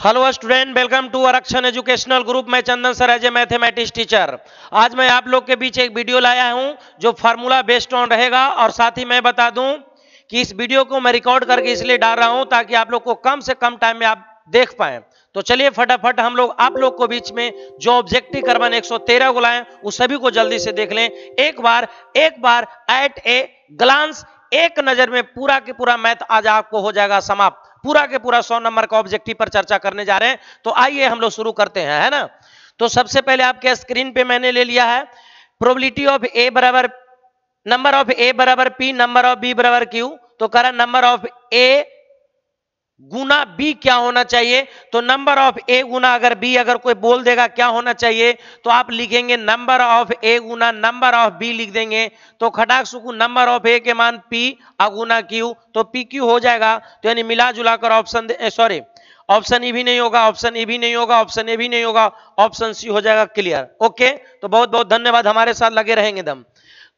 hello student welcome to Aarakshan educational group मैं Chandan sir as a mathematics teacher आज मैं आप लोग के बीच एक वीडियो लाया हूं जो फार्मूला बेस्ड ऑन रहेगा और साथ ही मैं बता दूं कि इस वीडियो को मैं रिकॉर्ड करके इसलिए डाल रहा हूं ताकि आप लोग को कम से कम टाइम में आप देख पाए तो चलिए फटाफट हम लोग आप लोग को बीच में जो ऑब्जेक्टिव कार्बन एक को लाए सभी को जल्दी से देख लें एक बार एक बार एट ए ग्लांस एक नजर में पूरा के पूरा मैथ आज आपको हो जाएगा समाप्त पूरा के पूरा सौ नंबर का ऑब्जेक्टिव पर चर्चा करने जा रहे हैं तो आइए हम लोग शुरू करते हैं है ना तो सबसे पहले आपके स्क्रीन पे मैंने ले लिया है प्रोबिलिटी ऑफ ए बराबर नंबर ऑफ ए बराबर पी नंबर ऑफ बी बराबर क्यू तो करा नंबर ऑफ ए गुना बी क्या होना चाहिए तो नंबर ऑफ ए गुना अगर बी अगर कोई बोल देगा क्या होना चाहिए तो आप लिखेंगे नंबर ऑफ ए गुना नंबर ऑफ बी लिख देंगे तो खटाक सुकू नंबर ऑफ ए के मान पी अगुना क्यू तो पी क्यू हो जाएगा तो यानी मिला जुलाकर ऑप्शन सॉरी ऑप्शन ई भी नहीं होगा ऑप्शन ई e भी नहीं होगा ऑप्शन ए भी नहीं होगा ऑप्शन सी हो जाएगा क्लियर ओके तो बहुत बहुत धन्यवाद हमारे साथ लगे रहेंगे दम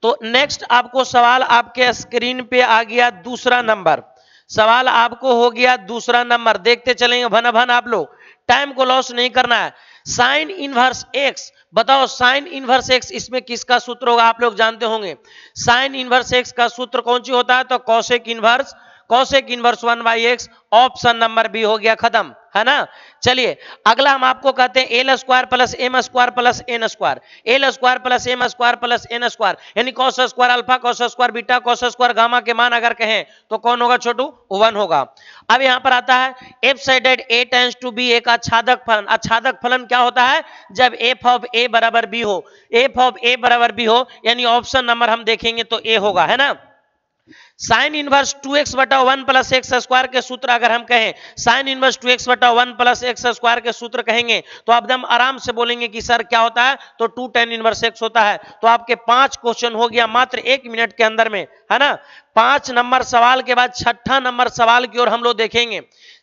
तो नेक्स्ट आपको सवाल आपके स्क्रीन पे आ गया दूसरा नंबर सवाल आपको हो गया दूसरा नंबर देखते चलेंगे भन भन आप लोग टाइम को लॉस नहीं करना है साइन इनवर्स एक्स बताओ साइन इनवर्स एक्स इसमें किसका सूत्र होगा आप लोग जानते होंगे साइन इनवर्स एक्स का सूत्र कौन सी होता है तो cosec inverse cosec inverse one by x option number B हो गया खत्म है ना चलिए अगला हम आपको कहते हैं L square plus M square plus N square L square plus M square plus N square यानी cos square alpha cos square beta cos square gamma के मान अगर कहें तो कौन होगा छोटू वन होगा अब यहां पर आता है F sided A tends to B एक आच्छादक फलन अच्छादक फलन क्या होता है जब एफ ऑफ ए बराबर बी हो एफ ऑफ ए बराबर बी हो यानी ऑप्शन नंबर हम देखेंगे तो ए होगा है ना साइन इनवर्स टू एक्स बटा वन प्लस एक्स स्क्वायर के सूत्र अगर हम कहें साइन इनवर्स टू एक्स बटा वन प्लस एक्स स्क्वायर के सूत्र कहेंगे तो आप एकदम आराम से बोलेंगे कि सर क्या होता है तो टू टेन इनवर्स एक्स होता है तो आपके पांच क्वेश्चन हो गया मात्र एक मिनट के अंदर में है ना पांच नंबर सवाल के बाद छठा नंबर सवाल की ओर हम लोग देखेंगे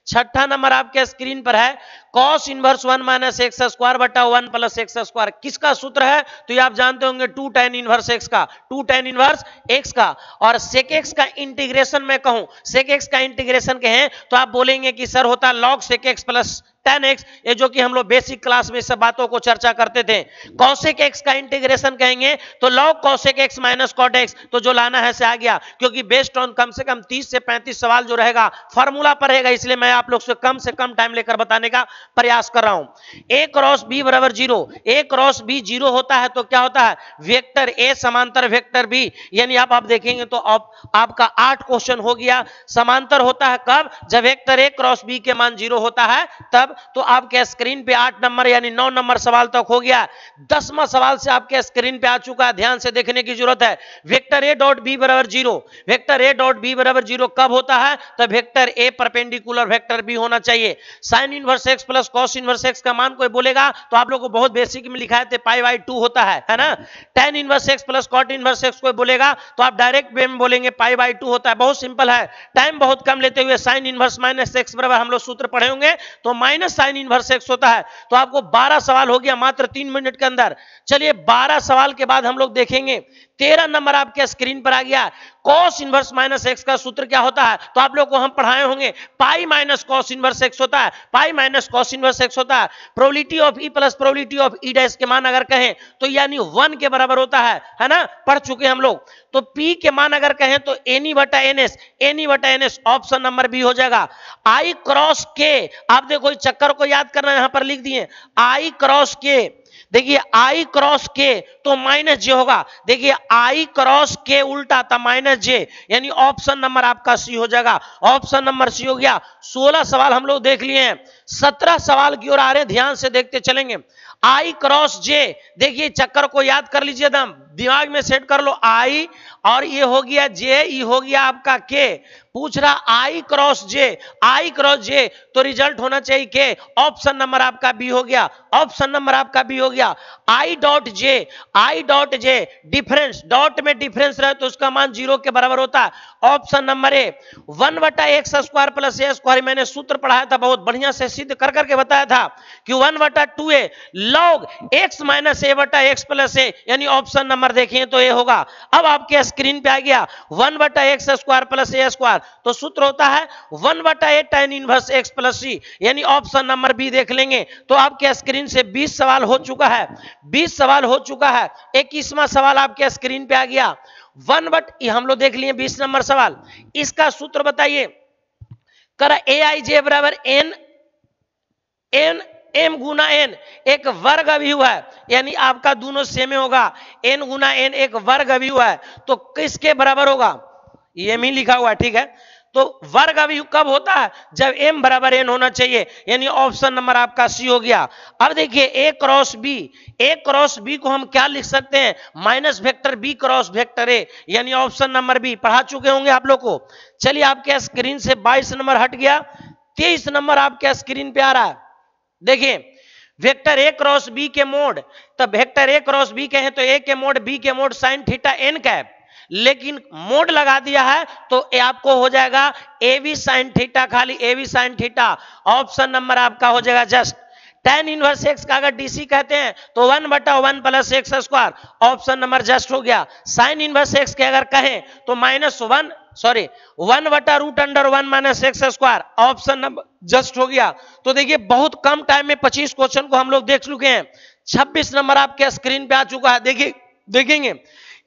छठा नंबर आपके स्क्रीन पर है cos inverse one minus x square बटा वन प्लस एक्स स्क्वायर किसका सूत्र है तो ये आप जानते होंगे टू टेन इनवर्स एक्स का टू टेन इनवर्स एक्स का और सेक एक्स का इंटीग्रेशन में कहूं सेक एक्स का इंटीग्रेशन कहें तो आप बोलेंगे कि सर होता log sec x plus tan x ये जो कि हम लोग बेसिक क्लास में सब बातों को चर्चा करते थे कौशिक एक्स का इंटीग्रेशन कहेंगे तो log cosec x minus cot x तो जो लाना है से आ गया क्योंकि बेस्ड ऑन कम से कम 30 से 35 सवाल जो रहेगा फॉर्मूला पर रहेगा इसलिए मैं आप लोग से कम से कम टाइम लेकर बताने का प्रयास कर रहा हूं ए क्रॉस बी बराबर zero A cross B zero होता है तो क्या होता है वेक्टर ए समांतर वेक्टर बी यानी आप आप देखेंगे तो आप, आपका आठ क्वेश्चन हो गया समांतर होता है कब जब वेक्टर ए क्रॉस बी के मान जीरो होता है तब तो आपके स्क्रीन पे आठ नंबर यानी नौ नंबर सवाल तक हो गया दसवा सवाल से आपके स्क्रीन पे आ चुका है ध्यान से देखने की जरूरत है वेक्टर ए डॉट बी बराबर zero vector A dot B बराबर जीरो कब होता है तो vector A perpendicular vector B होना चाहिए sine inverse x plus cos inverse x का मान कोई बोलेगा तो आप लोग को बहुत बेसिक में लिखा है पाई बाई टू होता है है ना tan inverse x plus cot inverse x कोई बोलेगा तो आप डायरेक्ट वे में बोलेंगे पाई बाई टू होता है बहुत सिंपल है टाइम बहुत कम लेते हुए साइन इनवर्स माइनस एक्स बराबर हम लोग सूत्र पढ़े होंगे तो minus minus sine inverse x होता है तो आपको 12 सवाल हो गया मात्र तीन मिनट के अंदर चलिए 12 सवाल के बाद हम लोग देखेंगे तेरह नंबर आपके स्क्रीन पर आ गया कॉस इनवर्स माइनस एक्स का सूत्र क्या होता है तो आप लोग को हम पढ़ाए होंगे pi minus cos inverse x होता है pi minus cos inverse x होता है probability of E plus probability of E dash के मान अगर कहें तो यानी वन के बराबर होता है है ना पढ़ चुके हम लोग तो पी के मान अगर कहें तो एनी e बटा एन एस एनी बटा N S option number B हो जाएगा आई क्रॉस के आप देखो चक्कर को याद करना यहां पर लिख दिए आई क्रॉस के देखिए आई क्रॉस के तो माइनस जे होगा देखिए आई क्रॉस के उल्टा था माइनस जे यानी ऑप्शन नंबर आपका सी हो जाएगा ऑप्शन नंबर सी हो गया सोलह सवाल हम लोग देख लिए हैं सत्रह सवाल की ओर आ रहे ध्यान से देखते चलेंगे आई क्रॉस जे देखिए चक्कर को याद कर लीजिए दम दिमाग में सेट कर लो आई और ये हो गया जे ये हो गया आपका के पूछ रहा आई क्रॉस जे आई क्रॉस जे तो रिजल्ट होना चाहिए के ऑप्शन नंबर आपका बी हो गया ऑप्शन नंबर आपका बी हो गया I dot J I dot J difference dot में डिफरेंस रहे तो उसका मान जीरो के बराबर होता है ऑप्शन नंबर ए वन वटा x square plus A square मैंने सूत्र पढ़ाया था बहुत बढ़िया से सिद्ध कर करके बताया था कि वन वटा two A log x minus A बटा एक्स प्लस ए यानी ऑप्शन नंबर देखें तो ये होगा अब आपके स्क्रीन पे आ गया वन बटा x square plus A square तो सूत्र होता है वन बटा A tan inverse x plus C यानी ऑप्शन नंबर बी देख लेंगे तो आपके स्क्रीन से बीस सवाल हो चुका है बीस सवाल हो चुका है इक्कीसवा सवाल आपके स्क्रीन पे आ गया वन बट हम लोग देख लिए बीस नंबर सवाल इसका सूत्र बताइए कर ए आई जे बराबर एन एन एम गुना एन एक वर्ग अभी हुआ है यानी आपका दोनों सेम होगा एन गुना एन एक वर्ग अभी हुआ है तो किसके बराबर होगा एम ही लिखा हुआ है ठीक है तो वर्ग अभी कब होता है जब m बराबर n होना चाहिए यानी ऑप्शन नंबर आपका सी हो गया अब देखिए a cross b a cross b को हम क्या लिख सकते हैं minus vector b cross vector a यानी ऑप्शन नंबर b पढ़ा चुके होंगे आप लोग को चलिए आपके स्क्रीन से 22 नंबर हट गया 23 नंबर आपके स्क्रीन पे आ रहा है देखिए वेक्टर ए क्रॉस बी के मोड तब वेक्टर ए क्रॉस बी के हैं तो ए के मोड बी के mod sine theta N cap लेकिन मोड लगा दिया है तो ए आपको हो जाएगा ए वी साइन थीटा खाली A V sine theta option number आपका हो जाएगा जस्ट टेन इनवर्स एक्स का अगर डीसी कहते हैं तो वन बटा one plus x square option number just हो गया साइन इनवर्स एक्स के अगर कहें तो माइनस वन सॉरी वन बटा root under one minus x square option number just हो गया तो देखिए बहुत कम टाइम में पच्चीस क्वेश्चन को हम लोग देख चुके हैं छब्बीस नंबर आपके स्क्रीन पे आ चुका है देखिए देखेंगे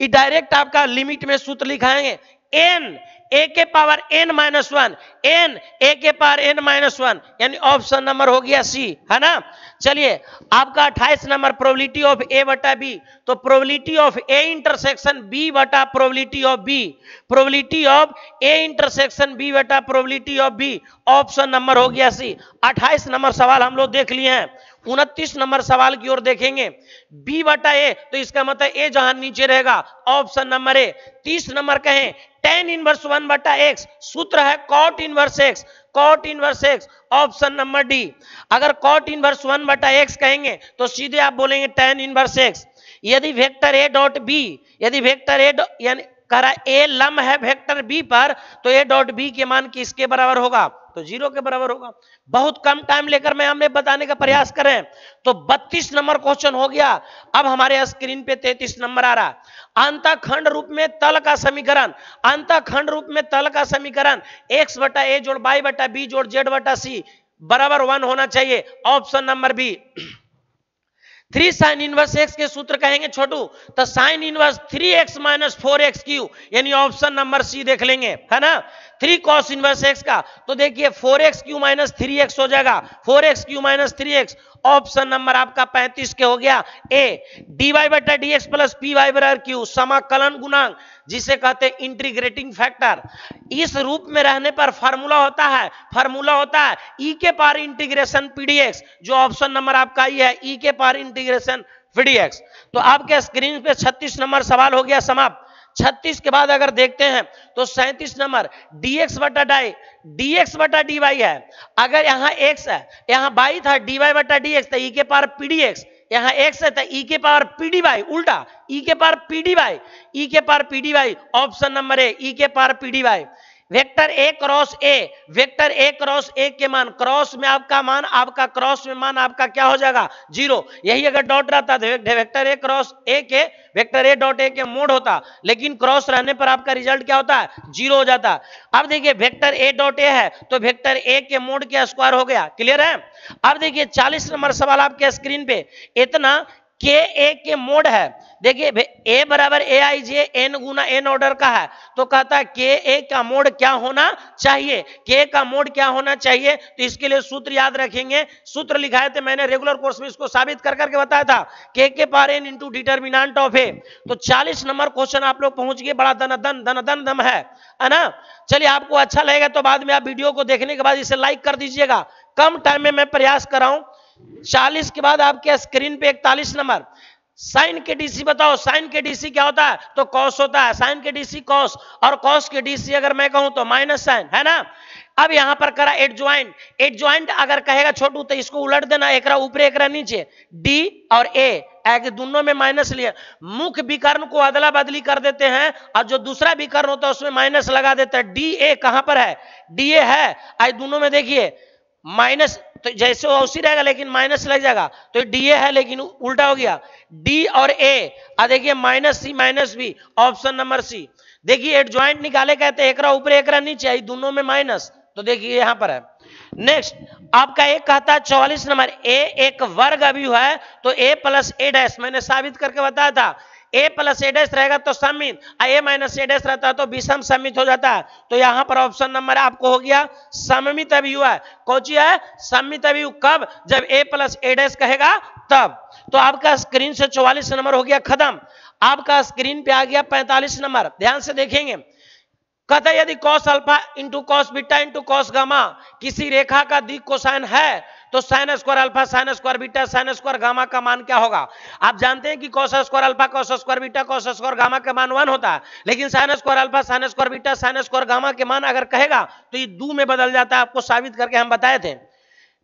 ये डायरेक्ट आपका लिमिट में सूत्र लिखाएंगे एन ए के power N minus one N A के पावर एन माइनस वन यानी ऑप्शन नंबर हो गया सी है ना चलिए आपका 28 नंबर प्रोबेबिलिटी ऑफ ए बटा बी तो probability of A intersection B बटा probability of B probability of A intersection B बटा probability of B option number हो गया सी 28 नंबर सवाल हम लोग देख लिए हैं उनतीस नंबर सवाल की ओर देखेंगे बी बटा ए तो इसका मतलब ए जहां नीचे रहेगा ऑप्शन नंबर ए तीस नंबर कहें टेन इनवर्स वन वन बटा एक्स सूत्र है cot inverse x cot inverse x option number D अगर कॉट इनवर्स वन बटा एक्स कहेंगे तो सीधे आप बोलेंगे टेन इनवर्स एक्स यदि वेक्टर ए डॉट बी यदि वेक्टर ए यानी कह रहा ए लम है वेक्टर बी पर तो ए डॉट बी के मान किसके बराबर होगा तो जीरो के बराबर होगा बहुत कम टाइम लेकर मैं हमने बताने का प्रयास करें तो 32 नंबर क्वेश्चन हो गया अब हमारे स्क्रीन पे 33 नंबर आ रहा अंतखंड रूप में तल का समीकरण अंतखंड रूप में तल का समीकरण एक्स बटा ए जोड़ बाई बटा बी जोड़ जेड बटा सी बराबर वन होना चाहिए option number B three sine inverse x के सूत्र कहेंगे छोटू तो sine inverse three x minus four x cube यानी ऑप्शन नंबर सी देख लेंगे है ना थ्री कॉस इनवर्स एक्स का तो देखिए four x cube minus three x हो जाएगा four x cube minus three x option number आपका पैंतीस के हो गया ए डी वाई बटा D x plus P Y बराबर क्यू समाकलन गुणांक जिसे कहते हैं इंटीग्रेटिंग फैक्टर इस रूप में रहने पर फार्मूला होता है फार्मूला होता है ई e के पार इंटीग्रेशन पीडीएक्स जो ऑप्शन नंबर आपका ही है ई e के पार इंटीग्रेशन पीडीएक्स तो आपके स्क्रीन पे 36 नंबर सवाल हो गया समाप्त छत्तीस के बाद अगर देखते हैं तो सैंतीस नंबर dx बटा डाई dx बटा dy है अगर यहां x है यहां बाई था dy बटा dx तो e के पार pdx यहां x है तो e के पार पी डी वाई उल्टा e के power P D Y e के power P D Y option number A e के power P D Y vector A cross A vector A cross A के मान cross में आपका मान आपका क्रॉस में मान आपका क्या हो जाएगा जीरो यही अगर डॉट रहता तो वेक्टर ए क्रॉस ए के वेक्टर ए डॉट ए के मोड होता लेकिन क्रॉस रहने पर आपका रिजल्ट क्या होता है जीरो हो जाता अब देखिए वेक्टर ए डॉट ए है तो वेक्टर ए के मोड के स्क्वायर हो गया क्लियर है अब देखिए चालीस नंबर सवाल आपके स्क्रीन पे इतना के ए के मोड है देखिए ए बराबर ए आई जे एन गुना एन ऑर्डर का है तो कहता है के ए का मोड क्या होना चाहिए के का मोड क्या होना चाहिए तो इसके लिए सूत्र याद रखेंगे सूत्र लिखाए थे मैंने रेगुलर कोर्स में इसको साबित कर करके बताया था के के power N into determinant of A तो चालीस नंबर क्वेश्चन आप लोग पहुंच गए बड़ा धन धन धन धन दम है ना चलिए आपको अच्छा लगेगा तो बाद में आप वीडियो को देखने के बाद इसे लाइक कर दीजिएगा कम टाइम में मैं प्रयास कराऊं चालीस के बाद आपके स्क्रीन पे इकतालीस नंबर साइन के डीसी बताओ साइन के डीसी क्या होता है तो कॉस होता है साइन के डीसी कॉस और कॉस के डीसी अगर मैं कहूं तो माइनस साइन है ना अब यहां पर करा एट ज्वाइंट एट ज्वाइंट अगर कहेगा छोटू तो इसको उलट देना एक ऊपर एक नीचे डी और ए एक दोनों में माइनस लिया मुख्य विकर्ण को अदला बदली कर देते हैं और जो दूसरा विकर्ण होता है उसमें माइनस लगा देता है डी ए कहां पर है डी ए है आई दोनों में देखिए माइनस तो जैसे वो उसी रहेगा लेकिन माइनस लग जाएगा तो डी ए है लेकिन उल्टा हो गया डी और ए देखिए minus C minus B option number C देखिए एट ज्वाइंट निकाले कहते एकरा ऊपर एकरा नीचे आई दोनों में माइनस तो देखिए यहां पर है नेक्स्ट आपका एक कहता है चौवालीस नंबर ए एक वर्ग अभी हुआ है तो ए प्लस ए डैश मैंने साबित करके बताया था ए प्लस ए डैश रहेगा तो समित ए माइनस ए डैश रहता है तो विषम समित हो जाता है तो यहां पर ऑप्शन नंबर आपको हो गया सममित अभी हुआ कौची है सम्मित अभी कब जब ए प्लस ए डैश कहेगा तब तो आपका स्क्रीन से चौवालीस नंबर हो गया खत्म आपका स्क्रीन पे आ गया पैंतालीस नंबर ध्यान से देखेंगे कहते यदि cos alpha into cos beta into cos gamma किसी रेखा का दिक्कोसाइन है तो sine square alpha sine square beta sine square gamma का मान क्या होगा आप जानते हैं कि cos square alpha cos square beta cos square gamma का मान वन होता है लेकिन sine square alpha sine square beta sine square gamma के मान अगर कहेगा तो ये दू में बदल जाता है आपको साबित करके हम बताए थे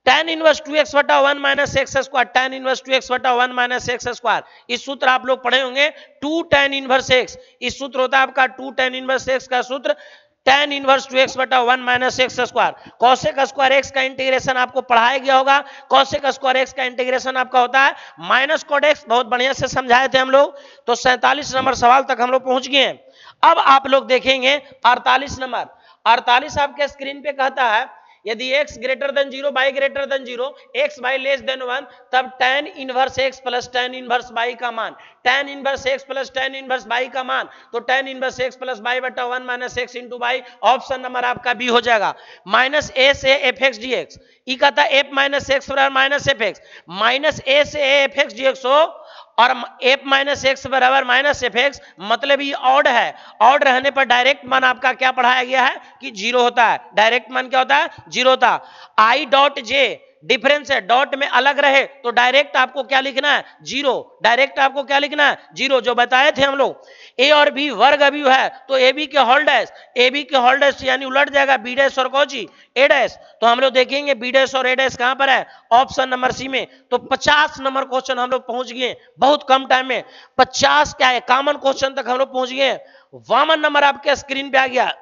टेन इनवर्स टू एक्स वटा one minus x square tan inverse two x वटा वन माइनस एक्स स्क्वायर इस सूत्र आप लोग पढ़े होंगे टू टेन इनवर्स एक्स इस सूत्र होता है आपका टू टेन इनवर्स एक्स का सूत्र टेन इनवर्स टू एक्स बटा one minus x square cosec square x का इंटीग्रेशन आपको पढ़ाया गया होगा कौशिक स्क्वायर एक्स का इंटीग्रेशन आपका होता है माइनस कोड एक्स बहुत बढ़िया से समझाए थे हम लोग तो सैंतालीस नंबर सवाल तक हम लोग पहुंच गए अब आप लोग देखेंगे अड़तालीस नंबर अड़तालीस आपके स्क्रीन पे कहता है यदि x greater than zero y greater than zero x y less than one तब tan inverse x plus tan inverse y का मान tan inverse x plus tan inverse y का मान तो tan inverse x plus y बटा one minus x into y option number आपका B हो जाएगा माइनस ए से एफ एक्स डी एक्स ई का था f minus x minus f x minus a से एफ एक्स डी एक्स हो और एफ माइनस एक्स बराबर माइनस एफ एक्स मतलब ये ऑड है ऑड रहने पर डायरेक्ट मान आपका क्या पढ़ाया गया है कि जीरो होता है डायरेक्ट मान क्या होता है जीरो होता आई डॉट जे डिफरेंस है डॉट में अलग रहे तो डायरेक्ट आपको क्या लिखना है जीरो डायरेक्ट आपको क्या लिखना है जीरो जो बताए थे हम लोग ए और बी वर्ग अभी है तो ए बी के हॉल डैश ए बी के हॉल डैश यानी उलट जाएगा बी डैश और कौची ए डैश तो हम लोग देखेंगे बी डैश और ए डैश कहां पर है ऑप्शन नंबर सी में तो पचास नंबर क्वेश्चन हम लोग पहुंच गए बहुत कम टाइम में पचास क्या है कॉमन क्वेश्चन तक हम लोग पहुंच गए वामन नंबर आपके स्क्रीन पे आ गया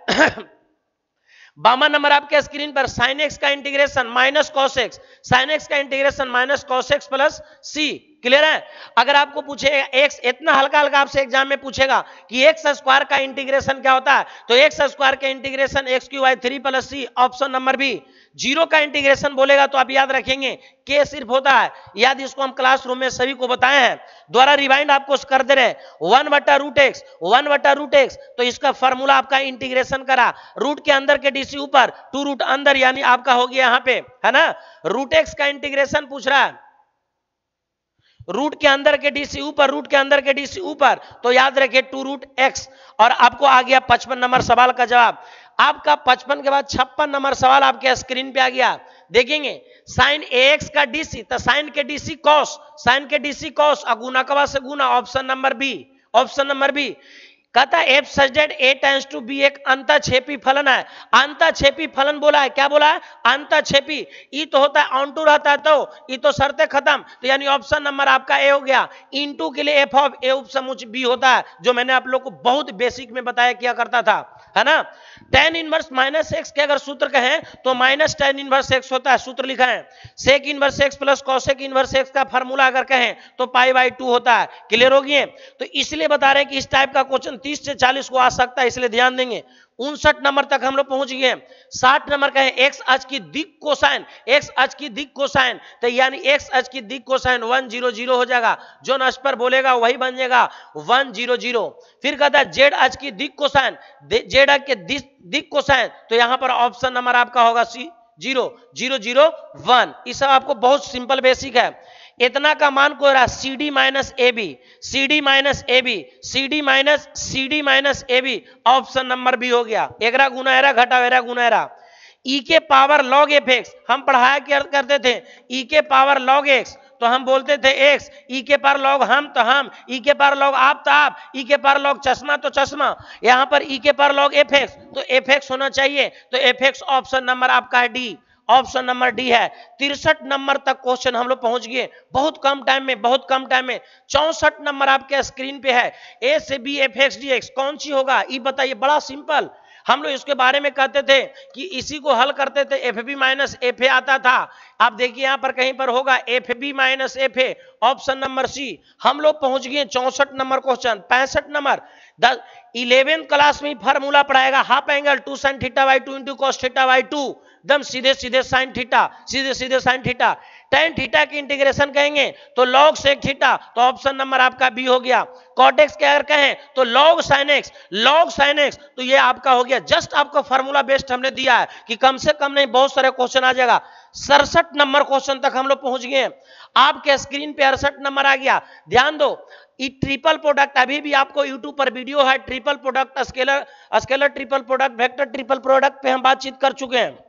बामा नंबर आपके स्क्रीन पर साइन एक्स का integration minus cos x sine x का integration minus cos x plus c clear है अगर आपको पूछे एक्स इतना हल्का हल्का आपसे एग्जाम में पूछेगा कि एक्स स्क्वायर का इंटीग्रेशन क्या होता है तो एक्स स्क्वायर का integration x cube by three plus c option number B zero का इंटीग्रेशन बोलेगा तो आप याद रखेंगे के सिर्फ होता है याद इसको हम क्लासरूम में सभी को बताए हैं द्वारा रिवाइंड आपको कर दे रहे वन वटा रूट एक्स वन वटा रूट एक्स तो इसका फॉर्मूला आपका इंटीग्रेशन करा रूट के अंदर के डीसी ऊपर टू रूट अंदर यानी आपका हो गया यहां पे है ना रूट एक्स का इंटीग्रेशन पूछ रहा है रूट के अंदर के डीसी ऊपर रूट के अंदर के डीसी ऊपर तो याद रखिए टू रूट एक्स और आपको आ गया पचपन नंबर सवाल का जवाब आपका पचपन के बाद छप्पन नंबर सवाल आपके स्क्रीन पे आ गया देखेंगे साइन ए एक्स का डीसी तो साइन के डीसी कॉस साइन के डीसी कॉस अगुना का से गुना option number B option number B कहता एफ सजेड ए टाइम्स टू बी एक अंताक्षेपी फलन है छेपी फलन बोला है क्या बोला है अंताक्षेपी ई तो होता है ऑन टू रहता है तो ई तो शर्ते खत्म तो यानी ऑप्शन नंबर आपका ए हो गया इन टू के लिए एफ ऑफ ए उपसमुच बी होता है जो मैंने आप लोग को बहुत बेसिक में बताया किया करता था है ना टेन इनवर्स माइनस एक्स के अगर सूत्र कहें तो माइनस टेन इनवर्स एक्स होता है सूत्र लिखा है sec inverse x plus cosec inverse x का फॉर्मूला अगर कहें तो पाई बाई टू होता है क्लियर हो गए तो इसलिए बता रहे हैं कि इस टाइप का क्वेश्चन तीस से 40 को आ सकता है इसलिए ध्यान देंगे उनसठ नंबर तक हम लोग पहुंच गए साठ नंबर का है एक्स अच की दिक को साइन एक्स अच की दिक को साइन तो यानी एक्स अच की दिक को साइन वन जीरो जीरो हो जाएगा जो नश पर बोलेगा वही बन जाएगा वन जीरो जीरो फिर कहता है जेड अच की दिक को साइन जेड अच के दिक को साइन तो यहां पर ऑप्शन नंबर आपका होगा C zero zero zero one ये सब आपको बहुत सिंपल बेसिक है इतना का मान को रहा C D minus A B C D minus A B C D minus C D minus A B option number B हो गया एकरा गुना एरा घटा एरा गुना एरा e के पावर लॉग एफ एक्स हम पढ़ाया क्या करते थे ई e के पावर लॉग एक्स तो हम बोलते थे एक्स ई e के पार लॉग हम तो हम ई के पार लॉग आप तो आप ई के पार लॉग चश्मा तो चश्मा यहां पर ई के पार लॉग एफ एक्स तो एफ एक्स होना चाहिए तो एफ एक्स ऑप्शन नंबर आपका है डी ऑप्शन नंबर डी है तिरसठ नंबर तक क्वेश्चन हम लोग पहुंच गए बहुत कम टाइम में बहुत कम टाइम में चौसठ नंबर आपके स्क्रीन पे है ए से b f x d x कौन सी होगा ये बताइए बड़ा सिंपल हम लोग इसके बारे में कहते थे कि इसी को हल करते थे f b minus f a आता था आप देखिए यहां पर कहीं पर होगा f b minus f a option number C हम लोग पहुंच गए चौसठ नंबर क्वेश्चन पैंसठ नंबर इलेवेंथ क्लास में फॉर्मूला पढ़ाएगा half angle two sine theta by two into cos theta by two एकदम सीधे सीधे साइन थीटा सीधे सीधे साइन थीटा टेन थीटा की इंटीग्रेशन कहेंगे तो लॉग सेक थीटा तो ऑप्शन नंबर आपका बी हो गया कॉटेक्स के अगर कहें तो log sine x log sine x तो ये आपका हो गया जस्ट आपको फॉर्मूला बेस्ड हमने दिया है कि कम से कम नहीं बहुत सारे क्वेश्चन आ जाएगा सड़सठ नंबर क्वेश्चन तक हम लोग पहुंच गए आपके स्क्रीन पे अड़सठ नंबर आ गया ध्यान दो ट्रिपल प्रोडक्ट अभी भी आपको यूट्यूब पर वीडियो है triple product scalar scalar triple product vector triple product पे हम बातचीत कर चुके हैं